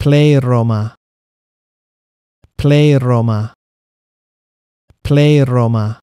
Play Roma. Play Roma. Play Roma.